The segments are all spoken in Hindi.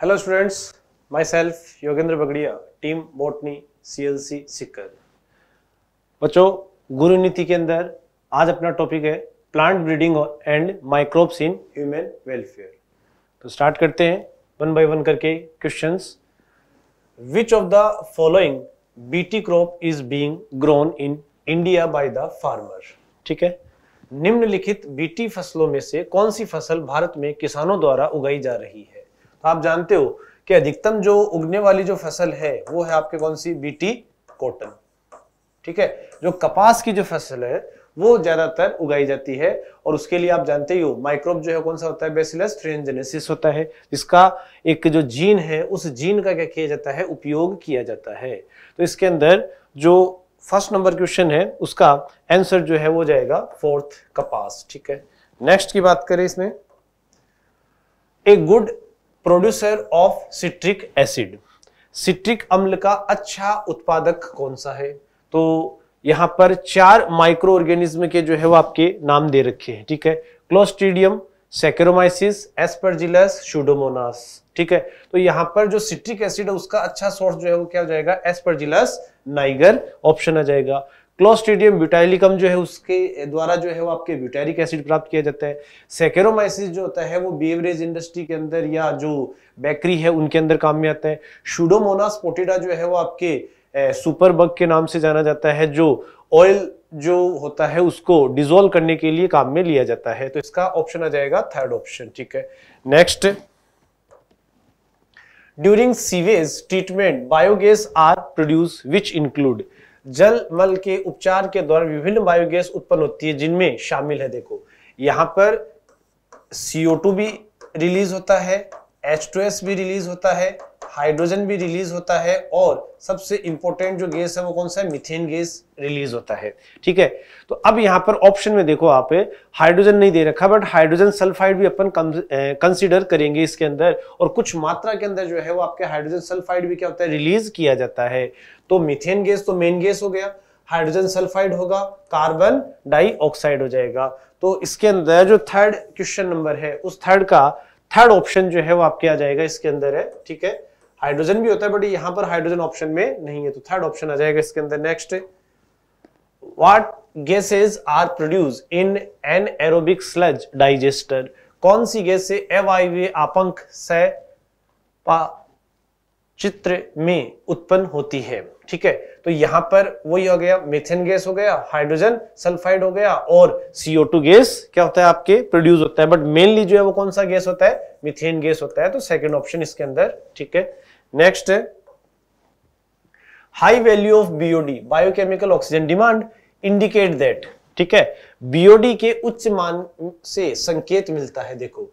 hello students my self Yogendra Bagdia team botany CLC Sikar बच्चों गुरु नीति के अंदर आज अपना टॉपिक है plant breeding and microbes in human welfare तो स्टार्ट करते हैं वन बाय वन करके questions which of the following BT crop is being grown in India by the farmer ठीक है निम्नलिखित बीटी फसलों में से कौन सी फसल भारत में किसानों द्वारा उगाई जा रही है आप जानते हो कि अधिकतम जो उगने वाली जो फसल है वो है आपके कौन सी बीटी कॉटन ठीक है जो कपास की जो फसल है वो ज्यादातर उगाई जाती है और उसके लिए आप जानते ही हो माइक्रोब जो है कौन सा होता है बेसिलस ट्रेनजेनेसिस होता है जिसका एक जो जीन है उस जीन का क्या किया जाता है उपयोग किया जाता है तो इसके अंदर जो फर्स्ट नंबर क्वेश्चन है उसका आंसर जो है वो जाएगा फोर्थ कपास ठीक है नेक्स्ट की बात करें इसमें a good producer of citric acid citric अम्ल का अच्छा उत्पादक कौन सा है तो यहां पर चार माइक्रो ऑर्गेनिज्म के जो है वो आपके नाम दे रखे हैं ठीक है क्लोस्टीडियम सेक्रोमाइसिस एस्परजिलस शुडोमोनास ठीक है तो यहां पर जो सिट्रिक एसिड है उसका अच्छा सोर्स जो है वो क्या हो जाएगा एस्परजिलस नाइगर ऑप्शन आ जाएगा क्लोस्ट्रीडियम ब्यूटाइलिकम जो है उसके द्वारा जो है वो आपके ब्यूटैरिक एसिड प्राप्त किया जाता है सेकेरोमाइसिस जो होता है वो बेवरेज इंडस्ट्री के अंदर या जो बेकरी है उनके अंदर काम में आता है शुडोमोनास पोटेटा जो है वो आपके सुपर बग के नाम से जाना जाता है जो ऑयल जो होता है उसको डिजोल्व करने के लिए काम में लिया जाता है तो इसका ऑप्शन आ जाएगा थर्ड ऑप्शन ठीक है next during sewage treatment biogases are produce which include जल मल के उपचार के द्वारा विभिन्न बायोगैस उत्पन्न होती है जिनमें शामिल है देखो यहाँ पर CO2 भी रिलीज होता है H2S भी रिलीज होता है हाइड्रोजन भी रिलीज होता है और सबसे इंपॉर्टेंट जो गैस है वो कौन सा है मिथेन गैस रिलीज होता है ठीक है तो अब यहाँ पर ऑप्शन में देखो आप हाइड्रोजन नहीं दे रखा बट हाइड्रोजन सल्फाइड भी अपन कंसिडर eh, करेंगे इसके अंदर और कुछ मात्रा के अंदर जो है वो आपके हाइड्रोजन सल्फाइड भी क्या होता है रिलीज किया जाता है तो मिथेन गैस तो मेन गैस हो गया हाइड्रोजन सल्फाइड होगा कार्बन डाइऑक्साइड हो जाएगा तो इसके अंदर जो थर्ड क्वेश्चन नंबर है उस थर्ड का थर्ड ऑप्शन जो है वो आपके आ जाएगा इसके अंदर है ठीक है हाइड्रोजन भी होता है बट यहां पर हाइड्रोजन ऑप्शन में नहीं है तो थर्ड ऑप्शन आ जाएगा इसके अंदर next what gases are produce in anaerobic sludge digester कौन सी गैस से एवाईवी आपंक चित्र में उत्पन्न होती है ठीक है तो यहां पर वही हो गया मिथेन गैस हो गया हाइड्रोजन सल्फाइड हो गया और CO2 गैस क्या होता है आपके प्रोड्यूस होता है बट मेनली जो है वो कौन सा गैस होता है मिथेन गैस होता है तो सेकंड ऑप्शन इसके अंदर ठीक है next high value of BOD biochemical oxygen demand indicate that ठीक है बीओडी के उच्च मान से संकेत मिलता है देखो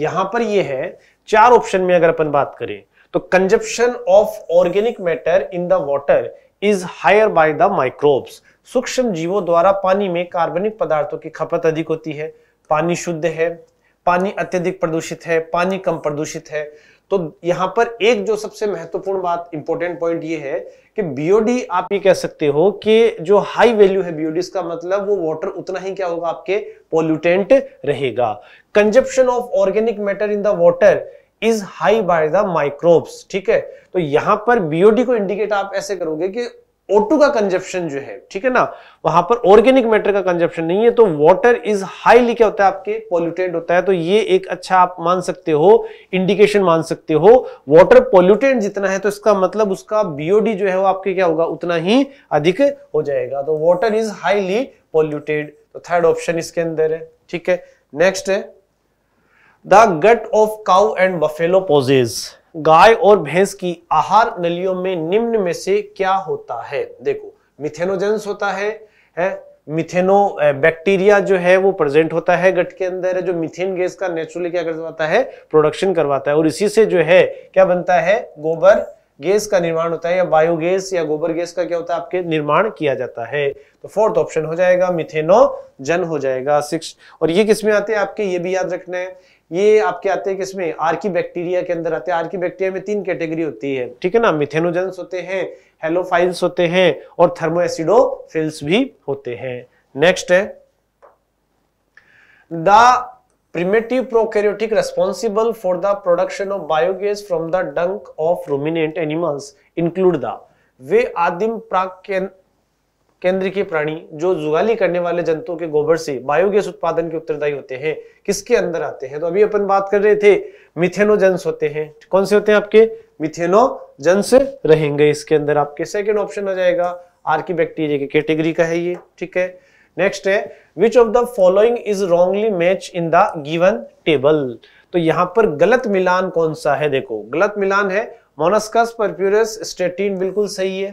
यहां पर यह है चार ऑप्शन में अगर अपन बात करें तो consumption of organic matter in the water is higher by the microbes सूक्ष्म जीवों द्वारा पानी में कार्बनिक पदार्थों की खपत अधिक होती है पानी शुद्ध है पानी अत्यधिक प्रदूषित है पानी कम प्रदूषित है तो यहां पर एक जो सबसे महत्वपूर्ण बात इंपॉर्टेंट पॉइंट ये है कि बीओडी आप ये कह सकते हो कि जो हाई वैल्यू है बीओडी का मतलब वो वाटर उतना ही क्या होगा आपके पोल्यूटेंट रहेगा consumption of organic matter in the water is high by the microbes ठीक है तो यहां पर बीओडी को इंडिकेट आप ऐसे करोगे कि O2 का कंजप्शन जो है ठीक है ना वहां पर ऑर्गेनिक मैटर का कंजप्शन नहीं है तो वाटर इज हाईली क्या होता है आपके पॉल्यूटेंट होता है तो ये एक अच्छा आप मान सकते हो इंडिकेशन मान सकते हो वाटर पॉल्यूटेंट जितना है तो इसका मतलब उसका बीओडी जो है वो आपके क्या होगा उतना ही अधिक हो जाएगा तो वॉटर इज हाईली पॉल्यूटेड तो थर्ड ऑप्शन इसके अंदर है ठीक है नेक्स्ट है the gut of cow and buffalo possess गाय और भैंस की आहार नलियों में निम्न में से क्या होता है देखो मिथेनोजेंस होता है, है मिथेनो बैक्टीरिया जो है वो प्रेजेंट होता है गट के अंदर जो मिथेन गैस का नेचुरली क्या करवाता है प्रोडक्शन करवाता है और इसी से जो है क्या बनता है गोबर गैस का निर्माण होता है या बायोगैस या गोबर गैस का क्या होता है आपके निर्माण किया जाता है तो फोर्थ ऑप्शन हो जाएगा मिथेनोजन हो जाएगा सिक्स और ये किसमें आते हैं आपके ये भी याद रखना है ये आपके आते हैं किसमें आर्की बैक्टीरिया के अंदर आते हैं आर्की बैक्टीरिया में तीन कैटेगरी होती है ठीक है ना मिथेनोजेंस होते हैं हेलोफाइल्स होते हैं और थर्मोएसिडोफिल्स भी होते हैं नेक्स्ट है the primitive prokaryotic responsible for the production of biogas from the dung of ruminant animals include the वे आदिम प्राक केंद्र के प्राणी जो जुगाली करने वाले जंतुओं के गोबर से बायोगैस उत्पादन के उत्तरदायी होते हैं किसके अंदर आते हैं तो अभी अपन बात कर रहे थे मिथेनोजेंस होते हैं कौन से होते हैं आपके मिथेनोजेंस रहेंगे इसके अंदर आपके सेकेंड ऑप्शन आ जाएगा आर्की बैक्टीरिया की कैटेगरी का है ये ठीक है नेक्स्ट है which of the following is wrongly match in the given table तो यहां पर गलत मिलान कौन सा है देखो गलत मिलान है मोनस्कस परप्यूरस स्टेटिन बिल्कुल सही है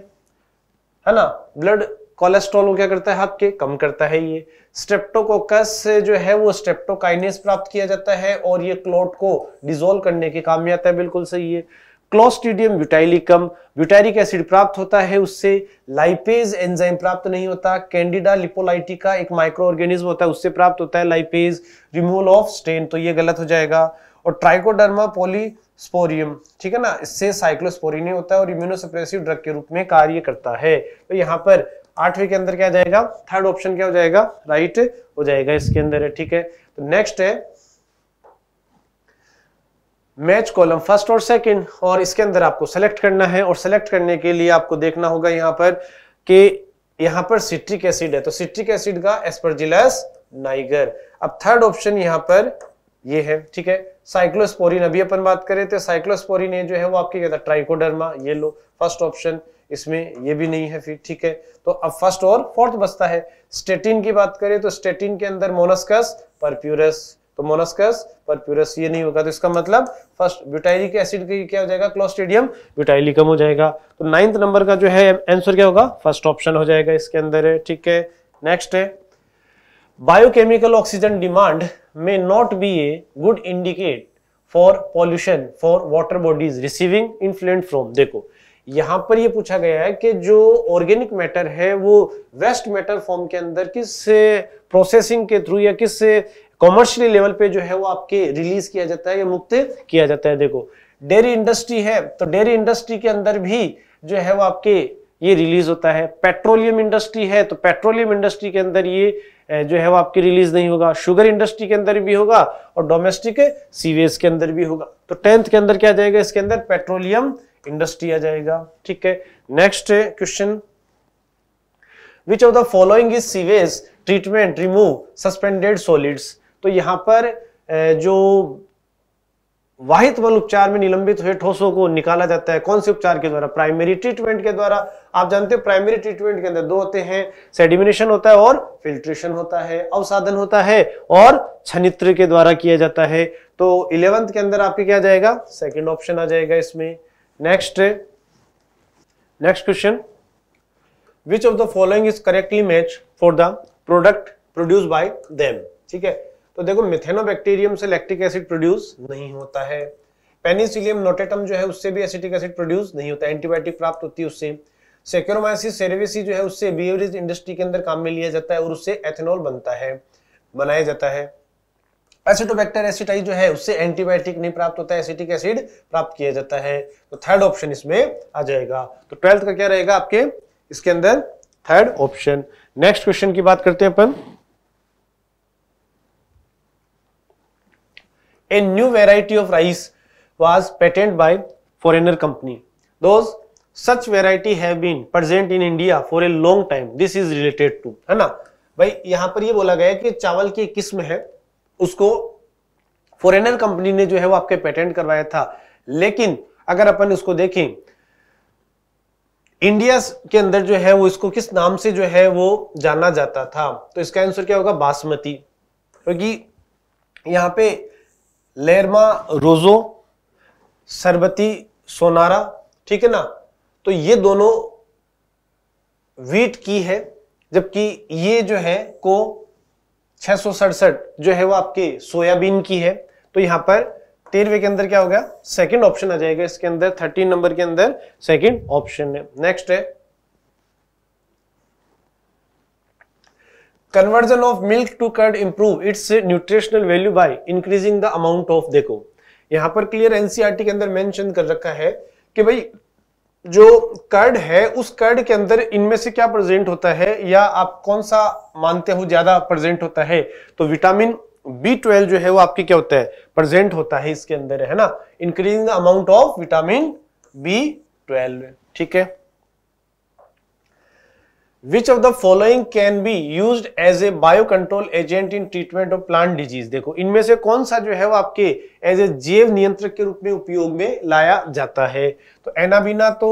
है ना ब्लड कोलेस्ट्रॉल को क्या करता है आपके कम करता है ये स्ट्रेप्टोकोकस से जो है वो स्ट्रेप्टोकाइनेस प्राप्त किया जाता है और ये क्लोट को डिजोल्व करने के काम में आता है बिल्कुल सही है क्लोस्टिडियम ब्यूटाइलिकम ब्यूटाइरिक एसिड प्राप्त होता है उससे लाइपेज एंजाइम प्राप्त नहीं होता कैंडिडा लिपोलाइटिका एक माइक्रो ऑर्गेनिज्म होता है उससे प्राप्त होता है लाइपेज रिमूवल ऑफ स्टेन तो ये गलत हो जाएगा और ट्राइकोडर्मा पोलीस्पोरियम ठीक है ना इससे साइक्लोस्पोरिन होता है और इम्यूनोसप्रेसिव ड्रग के रूप में कार्य करता है तो यहाँ पर आठवें के अंदर क्या जाएगा थर्ड ऑप्शन क्या हो जाएगा राइट हो जाएगा इसके अंदर है ठीक है तो नेक्स्ट है मैच कॉलम फर्स्ट और सेकंड और इसके अंदर आपको सेलेक्ट करना है और सेलेक्ट करने के लिए आपको देखना होगा यहाँ पर कि यहाँ पर सिट्रिक एसिड है तो सिट्रिक एसिड का एस्परजिलस नाइगर अब थर्ड ऑप्शन यहाँ पर ये है ठीक है साइक्लोस्पोरिन अभी अपन बात करें तो साइक्लोस्पोरिन जो है वो आपके कहता है ट्राइकोडर्मा ये लो फर्स्ट ऑप्शन इसमें ये भी नहीं है फिर ठीक है तो अब फर्स्ट और फोर्थ बचता है स्टेटिन की बात करें तो स्टेटिन के अंदर मोनस्कस परप्यूरस तो मोनस्कस पर प्यूरस ये नहीं होगा तो इसका मतलब फर्स्ट ब्यूटाइलिक एसिड क्या हो जाएगा क्लोस्टेडियम ब्यूटाइलिकम हो जाएगा तो नाइन्थ नंबर का जो है आंसर क्या होगा फर्स्ट ऑप्शन हो जाएगा इसके अंदर है ठीक है नेक्स्ट है biochemical oxygen demand may not be a good indicate for pollution for water bodies receiving influent from देखो यहां पर ये पूछा गया है कि जो ऑर्गेनिक मैटर है वो वेस्ट मैटर फॉर्म के अंदर किस प्रोसेसिंग के थ्रू या किस कॉमर्शियली लेवल पे जो है वो आपके रिलीज किया जाता है या मुक्त किया जाता है देखो डेयरी इंडस्ट्री है तो डेयरी इंडस्ट्री के अंदर भी जो है वो आपके ये रिलीज होता है पेट्रोलियम इंडस्ट्री है तो पेट्रोलियम इंडस्ट्री के अंदर ये जो है वो आपके रिलीज नहीं होगा शुगर इंडस्ट्री के अंदर भी होगा और डोमेस्टिक सीवेज के अंदर भी होगा तो टेंथ के अंदर क्या जाएगा इसके अंदर पेट्रोलियम इंडस्ट्री आ जाएगा ठीक है next question which of the following is sewage treatment remove suspended solids तो यहां पर जो वाहित वन उपचार में निलंबित हुए ठोसों को निकाला जाता है कौन से उपचार के द्वारा प्राइमरी ट्रीटमेंट के द्वारा आप जानते हो प्राइमरी ट्रीटमेंट के अंदर दो होते हैं सेडिमिनेशन होता है और फिल्ट्रेशन होता है अवसाधन होता है और छनित्र के द्वारा किया जाता है तो इलेवंथ के अंदर आपके क्या जाएगा सेकेंड ऑप्शन आ जाएगा इसमें next next question which of the following is correctly match for the product produce by them ठीक है तो देखो मिथेनोबैक्टीरियम से लैक्टिक एसिड प्रोड्यूस नहीं होता है पेनिसिलियम नोटेटम जो है उससे भी एसिटिक एसिड प्रोड्यूस नहीं होता एंटीबायोटिक प्राप्त होती है उससे सेक्योरोमाइसिस सेरेवेसी जो है उससे बियवरेज इंडस्ट्री के अंदर काम में लिया जाता है और उससे एथेनॉल बनता है बनाया जाता है एसिटोबैक्टर एसिटाइज जो है उससे एंटीबायोटिक नहीं प्राप्त होता है एसिटिक एसिड प्राप्त किया जाता है तो थर्ड ऑप्शन इसमें आ जाएगा तो ट्वेल्थ का क्या रहेगा आपके इसके अंदर थर्ड ऑप्शन नेक्स्ट क्वेश्चन की बात करते हैं अपन a new variety of rice was patent by foreigner company those such variety have been present in India for a long time this is related to है ना भाई यहां पर यह बोला गया कि चावल की किस्म है उसको फॉरेनर कंपनी ने जो है वो आपके पेटेंट करवाया था लेकिन अगर अपन इसको देखें इंडिया के अंदर जो है वो इसको किस नाम से जो है वो जाना जाता था तो इसका आंसर क्या होगा बासमती क्योंकि तो यहां पे लेरमा रोजो सरबती सोनारा ठीक है ना तो ये दोनों वीट की है जबकि ये जो है को छह जो है वो आपके सोयाबीन की है तो यहां पर तेरहवे के अंदर क्या हो गया सेकेंड ऑप्शन आ जाएगा इसके अंदर थर्टीन नंबर के अंदर सेकेंड ऑप्शन है नेक्स्ट है conversion of milk to curd improve its nutritional value by increasing the amount of देखो यहां पर क्लियर एनसीईआरटी e के अंदर मेंशन कर रखा है कि भाई जो कर्ड है उस कर्ड के अंदर इनमें से क्या प्रेजेंट होता है या आप कौन सा मानते हो ज्यादा प्रेजेंट होता है तो विटामिन बी ट्वेल्व जो है वो आपके क्या होता है प्रेजेंट होता है इसके अंदर है ना increasing the amount of vitamin B twelve ठीक है which of the following can be use as a bio control agent in treatment of plant disease देखो इनमें से कौन सा जो है वो आपके एज ए जैव नियंत्रक के रूप में उपयोग में लाया जाता है तो एनाबीना तो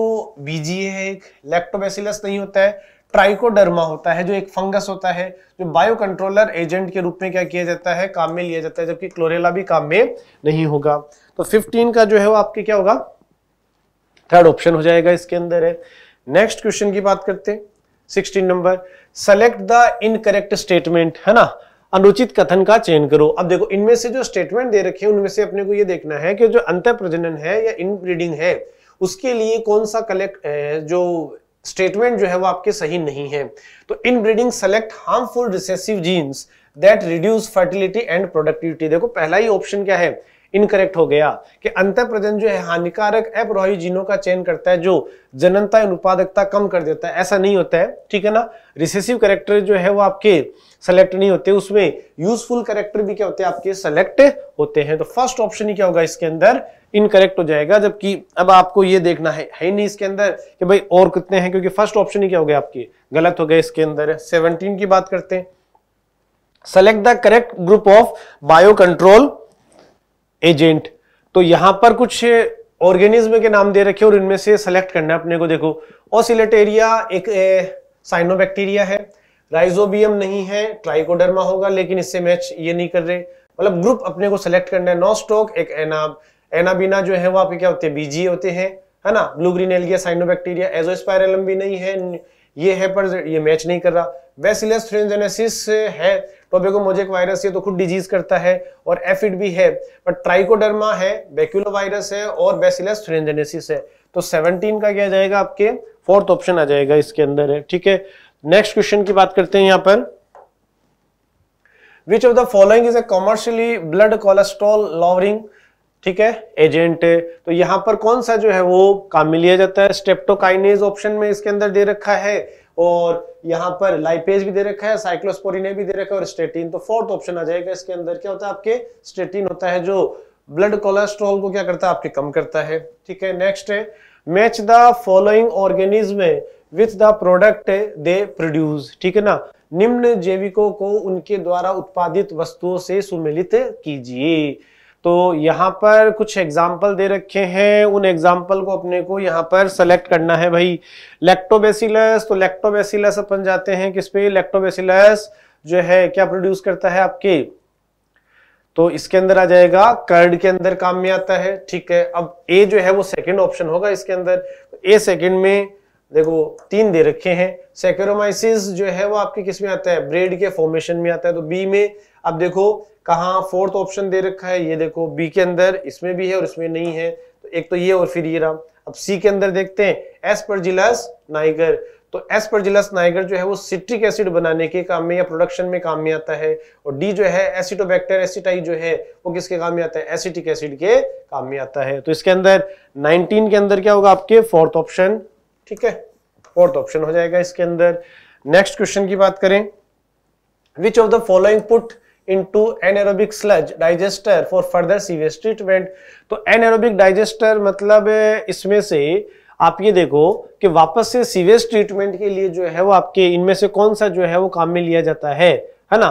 बीजीए है एक लैक्टोबेसिलस नहीं होता है ट्राइकोडर्मा होता है जो एक फंगस होता है जो बायो कंट्रोलर एजेंट के रूप में क्या किया जाता है काम में लिया जाता है जबकि क्लोरेला भी काम में नहीं होगा तो 15 का जो है वो आपके क्या होगा थर्ड ऑप्शन हो जाएगा इसके अंदर है नेक्स्ट क्वेश्चन की बात करते हैं sixteen number select the incorrect statement है ना अनुचित कथन का चयन करो अब देखो इनमें से जो स्टेटमेंट दे रखे उनमें से अपने को ये देखना है कि जो अंत प्रजनन है या इनब्रीडिंग है उसके लिए कौन सा कलेक्ट जो स्टेटमेंट जो है वो आपके सही नहीं है तो inbreeding select harmful recessive genes that reduce fertility and productivity देखो पहला ही ऑप्शन क्या है इनकरेक्ट हो गया कि अंत प्रजन जो है हानिकारक अपरोही जीनों का चयन करता है जो जनता अनुपादकता कम कर देता है ऐसा नहीं होता है ठीक है ना रिसेसिव करेक्टर जो है वो आपके सेलेक्ट नहीं होते उसमें यूजफुल करेक्टर भी क्या होते हैं आपके सेलेक्ट होते हैं तो फर्स्ट ऑप्शन ही क्या होगा इसके अंदर इनकरेक्ट हो जाएगा जबकि अब आपको ये देखना है है नहीं इसके अंदर कि भाई और कितने हैं क्योंकि फर्स्ट ऑप्शन ही क्या हो गया आपके गलत हो गए इसके अंदर सेवनटीन की बात करते हैं select the correct group of bio control agent तो यहां पर कुछ ऑर्गेनिज्म के नाम दे रखे और इनमें से सेलेक्ट करना है अपने को देखो ओसिलेटेरिया एक साइनोबैक्टीरिया है राइजोबियम नहीं है ट्राइकोडर्मा होगा लेकिन इससे मैच ये नहीं कर रहे मतलब ग्रुप अपने को सेलेक्ट करना है नॉस्टोक एक एनाब एनाबीना जो है वो आपके क्या होते हैं बीजी होते हैं है ना blue green algae cyanobacteria azospirillum भी नहीं है ये है पर ये मैच नहीं कर रहा वेसिलस फ्रेंजेनेसिस है तो देखो मुझे एक वायरस ये तो खुद डिजीज करता है और एफिड भी है बट ट्राइकोडर्मा है बेक्यूलो वायरस है और बेसिलस फ्रेंजेनेसिस है तो 17 का क्या जाएगा आपके फोर्थ ऑप्शन आ जाएगा इसके अंदर है ठीक है नेक्स्ट क्वेश्चन की बात करते हैं यहाँ पर which of the following is a commercially blood cholesterol lowering ठीक है एजेंट है तो यहां पर कौन सा जो है वो काम में लिया जाता है स्टेप्टोकाइनेज ऑप्शन में इसके अंदर दे रखा है और यहाँ पर लाइपेज भी दे रखा है साइक्लोस्पोरिने भी दे रखा है और स्टेटिन तो फोर्थ ऑप्शन आ जाएगा इसके अंदर क्या होता है आपके स्टेटिन होता है जो ब्लड कोलेस्ट्रॉल को क्या करता है आपके कम करता है ठीक है नेक्स्ट है match the following organism with the product they produce ठीक है ना निम्न जैविकों को उनके द्वारा उत्पादित वस्तुओं से सुमिलित कीजिए तो यहाँ पर कुछ एग्जाम्पल दे रखे हैं उन एग्जाम्पल को अपने को यहाँ पर सेलेक्ट करना है भाई लेक्टोबेसिलस तो लेक्टोबेसिलस अपन जाते हैं किस पे लेक्टोबेसिलस जो है क्या प्रोड्यूस करता है आपके तो इसके अंदर आ जाएगा कर्ड के अंदर काम में आता है ठीक है अब ए जो है वो सेकेंड ऑप्शन होगा इसके अंदर ए तो सेकेंड में देखो तीन दे रखे हैं सेक्रोमाइसिस जो है वो आपके किस में आता है ब्रेड के फॉर्मेशन में आता है तो बी में अब देखो कहा फोर्थ ऑप्शन दे रखा है ये देखो बी के अंदर इसमें भी है और इसमें नहीं है तो एक तो ये और फिर ये रहा अब सी के अंदर देखते हैं एस पर जिलस नाइगर तो एस पर जिलस नाइगर जो है वो सिट्रिक एसिड बनाने के काम में या प्रोडक्शन में काम में आता है और डी जो है एसिटोबैक्टर एसिटाई जो है वो किसके काम में आता है एसिटिक एसिड के काम में आता है तो इसके अंदर नाइनटीन के अंदर क्या होगा आपके फोर्थ ऑप्शन ठीक है फोर्थ ऑप्शन हो जाएगा इसके अंदर नेक्स्ट क्वेश्चन की बात करें which of the following put into anaerobic sludge digester for further sewage treatment तो anaerobic digester मतलब इसमें से आप ये देखो कि वापस से सीवेज ट्रीटमेंट के लिए जो है वो आपके इनमें से कौन सा जो है वो काम में लिया जाता है है ना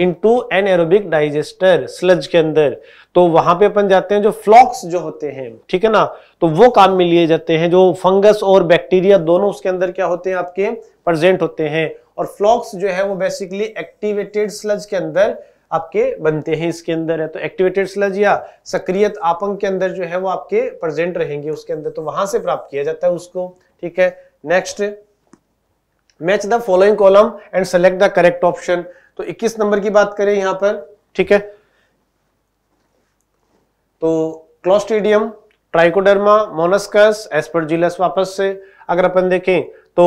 इनटू एरोबिक डाइजेस्टर स्लज के अंदर तो वहां पे अपन जाते हैं जो फ्लॉक्स जो होते हैं ठीक है ना तो वो काम में लिए जाते हैं जो फंगस और बैक्टीरिया दोनों उसके अंदर क्या होते हैं आपके प्रेजेंट होते हैं और फ्लॉक्स जो है वो बेसिकली एक्टिवेटेड स्लज के अंदर आपके बनते हैं इसके अंदर है तो एक्टिवेटेड स्लज या सक्रियत आपंग के अंदर जो है वो आपके प्रेजेंट रहेंगे उसके अंदर तो वहां से प्राप्त किया जाता है उसको ठीक है next match the following column and select the correct option तो 21 नंबर की बात करें यहां पर ठीक है तो क्लोस्टेडियम ट्राइकोडर्मा मोनस्कस एस्परजिलस वापस से अगर अपन देखें तो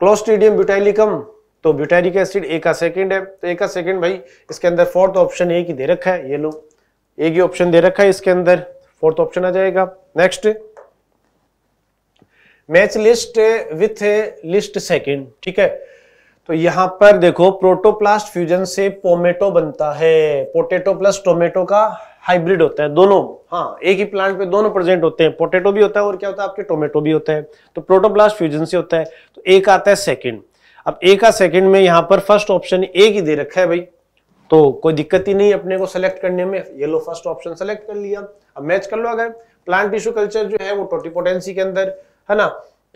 क्लोस्टेडियम ब्यूटाइलिकम तो ब्यूटेरिक एसिड ए का सेकंड है तो ए का सेकंड भाई इसके अंदर फोर्थ ऑप्शन ए की दे रखा है ये लो ए की ऑप्शन दे रखा है इसके अंदर फोर्थ ऑप्शन आ जाएगा next match list with list second ठीक है तो यहां पर देखो प्रोटोप्लास्ट फ्यूजन से पोमेटो बनता है पोटेटो प्लस टोमेटो का हाइब्रिड होता है दोनों हाँ एक ही प्लांट पे दोनों प्रेजेंट होते हैं पोटेटो भी होता है और क्या होता है आपके टोमेटो भी होता है तो प्रोटोप्लास्ट फ्यूजन से होता है तो एक आता है सेकेंड अब ए का सेकंड में यहां पर फर्स्ट ऑप्शन ए की दे रखा है भाई तो कोई दिक्कत ही नहीं अपने को सेलेक्ट करने में ये लो फर्स्ट ऑप्शन सेलेक्ट कर लिया अब मैच कर लो अगर प्लांट टिश्यू कल्चर जो है वो टोटीपोटेंसी के अंदर है ना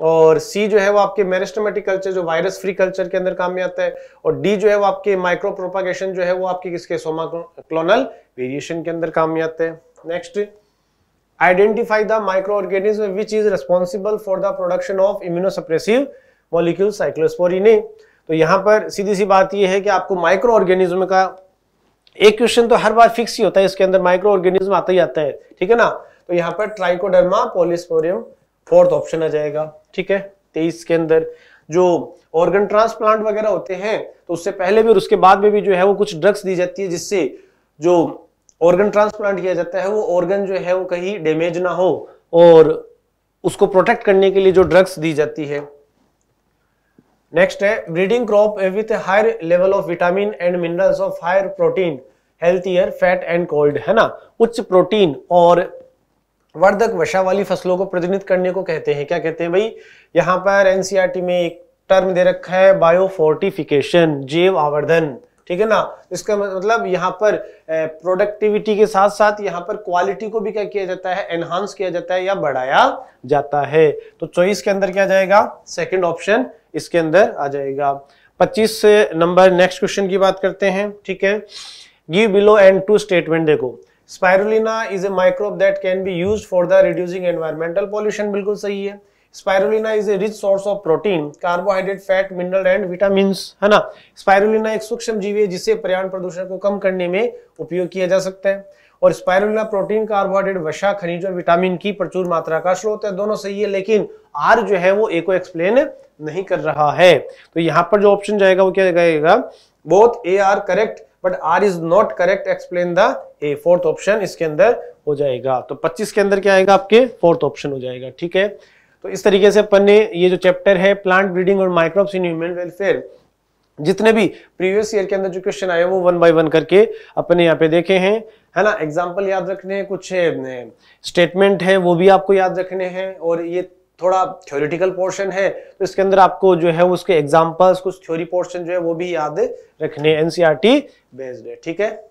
और सी जो है वो आपके मेरेस्टोमेटिक कल्चर जो वायरस फ्री कल्चर के अंदर काम में आता है और डी जो है वो आपके माइक्रो प्रोपागेशन जो है वो आपके किसके सोमा क्लोनल वेरिएशन के अंदर काम में आते हैं next identify the micro organism which is responsible for the production of immunosuppressive molecule cyclosporin है तो यहाँ पर सीधी सी बात यह है कि आपको माइक्रो ऑर्गेनिज्म का एक क्वेश्चन तो हर बार फिक्स ही होता है इसके अंदर माइक्रो ऑर्गेनिज्म आता ही आता है ठीक है ना तो यहाँ पर ट्राइकोडर्मा पोलिस्पोरियम फोर्थ ऑप्शन आ जाएगा ठीक है तेईस के अंदर जो ऑर्गन ट्रांसप्लांट वगैरह होते हैं तो उससे पहले भी और उसके बाद में भी जो है वो कुछ ड्रग्स दी जाती है जिससे जो ऑर्गन ट्रांसप्लांट किया जाता है वो ऑर्गन जो है वो कहीं डैमेज ना हो और उसको प्रोटेक्ट करने के लिए जो ड्रग्स दी जाती है नेक्स्ट है breeding crop with higher level of vitamin and minerals of higher protein healthier fat and cold है ना उच्च प्रोटीन और वर्धक वशा वाली फसलों को प्रतिनिधित्व करने को कहते हैं क्या कहते हैं भाई यहाँ पर एनसीईआरटी e में एक टर्म दे रखा है बायोफोर्टिफिकेशन जैव आवर्धन ठीक है ना इसका मतलब यहाँ पर प्रोडक्टिविटी के साथ साथ यहाँ पर क्वालिटी को भी क्या किया जाता है एनहांस किया जाता है या बढ़ाया जाता है तो चॉइस के अंदर क्या जाएगा सेकेंड ऑप्शन इसके अंदर आ जाएगा पच्चीस नंबर नेक्स्ट क्वेश्चन की बात करते हैं ठीक है give below and two statement देखो spirulina is a microbe that can be use for the reducing environmental pollution बिल्कुल सही है spirulina is a rich source of protein carbohydrate fat mineral and vitamin है ना स्पायरुलिना एक सूक्ष्म जीव है जिसे पर्यावरण प्रदूषण को कम करने में उपयोग किया जा सकता है और स्पायरुलिना प्रोटीन कार्बोहाइड्रेट वसा खनिज और विटामिन की प्रचुर मात्रा का स्रोत है दोनों सही है लेकिन आर जो है वो ए को एक्सप्लेन नहीं कर रहा है तो यहाँ पर जो ऑप्शन जाएगा वो क्या जाएगा both A R correct but R is not correct explain the A fourth option इसके अंदर हो जाएगा तो 25 के अंदर क्या आएगा आपके फोर्थ ऑप्शन हो जाएगा ठीक है तो इस तरीके से अपन ने ये जो चैप्टर है प्लांट ब्रीडिंग और माइक्रोब्स इन ह्यूमन वेलफेयर जितने भी प्रीवियस ईयर के अंदर जो क्वेश्चन आए वो वन बाय वन करके अपने यहाँ पे देखे हैं है ना एग्जाम्पल याद रखने हैं कुछ स्टेटमेंट है वो भी आपको याद रखने हैं और ये थोड़ा थ्योरिटिकल पोर्शन है तो इसके अंदर आपको जो है उसके एग्जाम्पल्स कुछ थ्योरी पोर्शन जो है वो भी याद रखने एनसीआरटी बेस्ड e है ठीक है